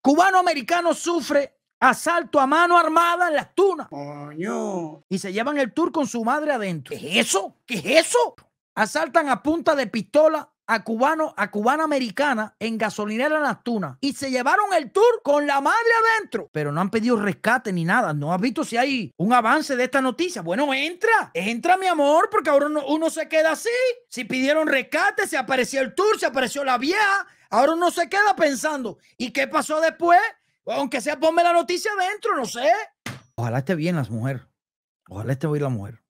cubano-americano sufre asalto a mano armada en las tunas. Coño. Y se llevan el tour con su madre adentro. ¿Qué es eso? ¿Qué es eso? Asaltan a punta de pistola a cubano, a cubana americana en gasolinera en las tunas. Y se llevaron el tour con la madre adentro. Pero no han pedido rescate ni nada. No has visto si hay un avance de esta noticia. Bueno, entra. Entra, mi amor, porque ahora uno, uno se queda así. Si pidieron rescate, se apareció el tour, se apareció la vieja, Ahora uno se queda pensando, ¿y qué pasó después? Aunque sea, ponme la noticia adentro, no sé. Ojalá esté bien las mujeres. Ojalá esté bien la mujer.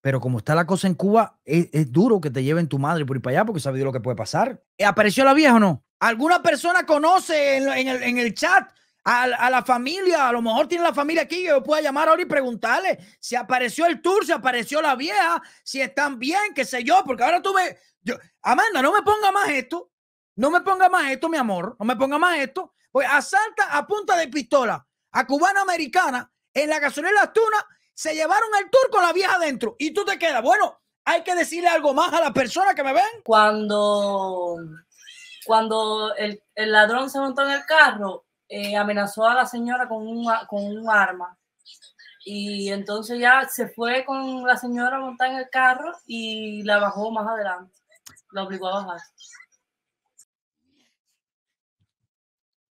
Pero como está la cosa en Cuba, es, duro que te lleven tu madre por ir para allá porque sabes lo que puede pasar. Eh, ¿Apareció la vieja o no? ¿Alguna persona conoce en, el, chat a, la familia? A lo mejor tiene la familia aquí que yo pueda llamar ahora y preguntarle si apareció el tour, si apareció la vieja, si están bien, qué sé yo, porque ahora tú me... Yo, Amanda, no me ponga más esto. No me ponga más esto, mi amor. No me ponga más esto. Pues asalta a punta de pistola a cubana americana en la gasolina Tunas. Se llevaron al turco la vieja adentro. Y tú te quedas. Bueno, hay que decirle algo más a la persona que me ven. Cuando, cuando el, ladrón se montó en el carro, eh, amenazó a la señora con un, con un arma. Y entonces ya se fue con la señora montada en el carro y la bajó más adelante. La obligó a bajar.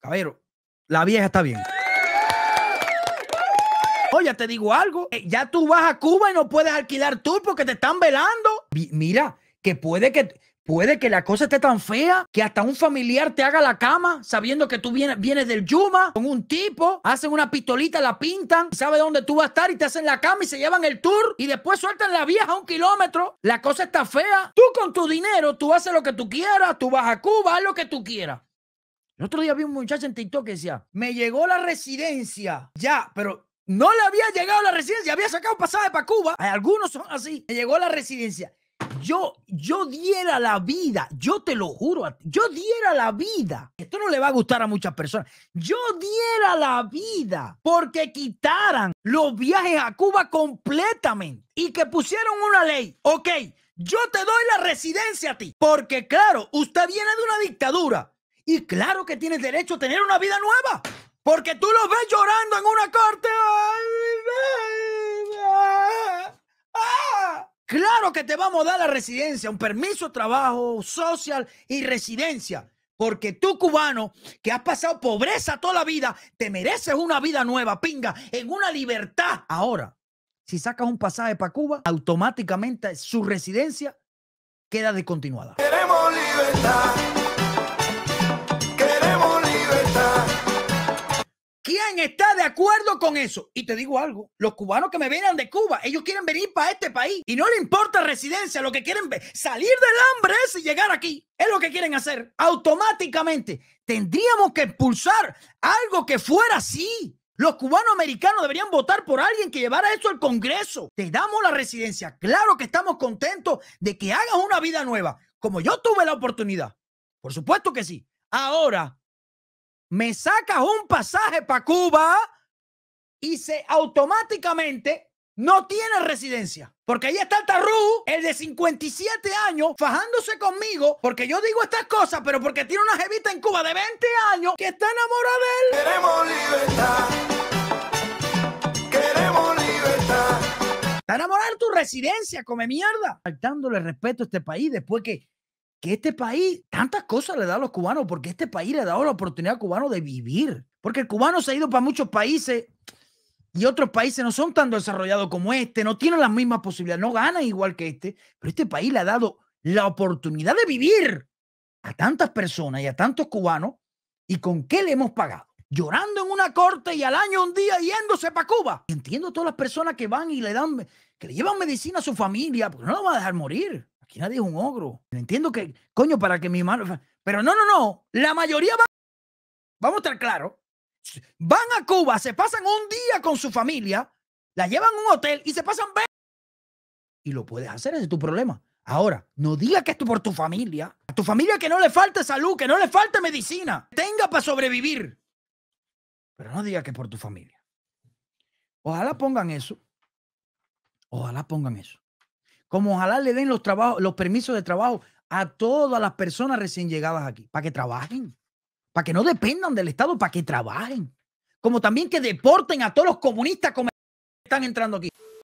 Caballero, la vieja está bien. Oye, te digo algo. Eh, ya tú vas a Cuba y no puedes alquilar tour porque te están velando. Mira, que puede que puede que la cosa esté tan fea que hasta un familiar te haga la cama sabiendo que tú vienes, vienes del Yuma con un tipo, hacen una pistolita, la pintan, sabe dónde tú vas a estar y te hacen la cama y se llevan el tour y después sueltan la vieja a un kilómetro. La cosa está fea. Tú con tu dinero, tú haces lo que tú quieras, tú vas a Cuba, haz lo que tú quieras. El otro día vi un muchacho en TikTok que decía, me llegó la residencia, ya, pero no le había llegado la residencia, había sacado pasaje para Cuba. Algunos son así, me llegó la residencia. Yo, yo diera la vida, yo te lo juro, yo diera la vida. Esto no le va a gustar a muchas personas. Yo diera la vida porque quitaran los viajes a Cuba completamente y que pusieran una ley. Ok, yo te doy la residencia a ti, porque claro, usted viene de una dictadura y claro que tienes derecho a tener una vida nueva, porque tú lo ves llorando en una corte. Claro que te vamos a dar la residencia, un permiso de trabajo social y residencia. Porque tú, cubano, que has pasado pobreza toda la vida, te mereces una vida nueva, pinga, en una libertad. Ahora, si sacas un pasaje para Cuba, automáticamente su residencia queda descontinuada. Queremos libertad. ¿Quién está de acuerdo con eso? Y te digo algo, los cubanos que me vienen de Cuba, ellos quieren venir para este país y no le importa residencia, lo que quieren es salir del hambre y llegar aquí. Es lo que quieren hacer. Automáticamente tendríamos que impulsar algo que fuera así. Los cubanos americanos deberían votar por alguien que llevara esto al Congreso. Te damos la residencia. Claro que estamos contentos de que hagas una vida nueva, como yo tuve la oportunidad. Por supuesto que sí. Ahora, me sacas un pasaje para Cuba y se automáticamente no tiene residencia. Porque ahí está el Tarru, el de 57 años, fajándose conmigo, porque yo digo estas cosas, pero porque tiene una jevita en Cuba de 20 años que está enamorada de él. Queremos libertad. Queremos libertad. Está enamorada tu residencia, come mierda. Faltándole respeto a este país después que que este país tantas cosas le da a los cubanos, porque este país le ha dado la oportunidad a cubano de vivir. Porque el cubano se ha ido para muchos países y otros países no son tan desarrollados como este, no tienen las mismas posibilidades, no ganan igual que este, pero este país le ha dado la oportunidad de vivir a tantas personas y a tantos cubanos y con qué le hemos pagado. Llorando en una corte y al año un día yéndose para Cuba. Entiendo a todas las personas que van y le dan, que le llevan medicina a su familia, porque no la van a dejar morir aquí nadie es un ogro. No entiendo que, coño, para que mi mano. Pero no, no, no. La mayoría va... Vamos a estar claros. Van a Cuba, se pasan un día con su familia, la llevan a un hotel y se pasan. Y lo puedes hacer, ese es tu problema. Ahora, no digas que es por tu familia. A tu familia que no le falte salud, que no le falte medicina, tenga para sobrevivir. Pero no digas que es por tu familia. Ojalá pongan eso. Ojalá pongan eso. Como ojalá le den los, trabajos, los permisos de trabajo a todas las personas recién llegadas aquí, para que trabajen, para que no dependan del Estado, para que trabajen. Como también que deporten a todos los comunistas que están entrando aquí.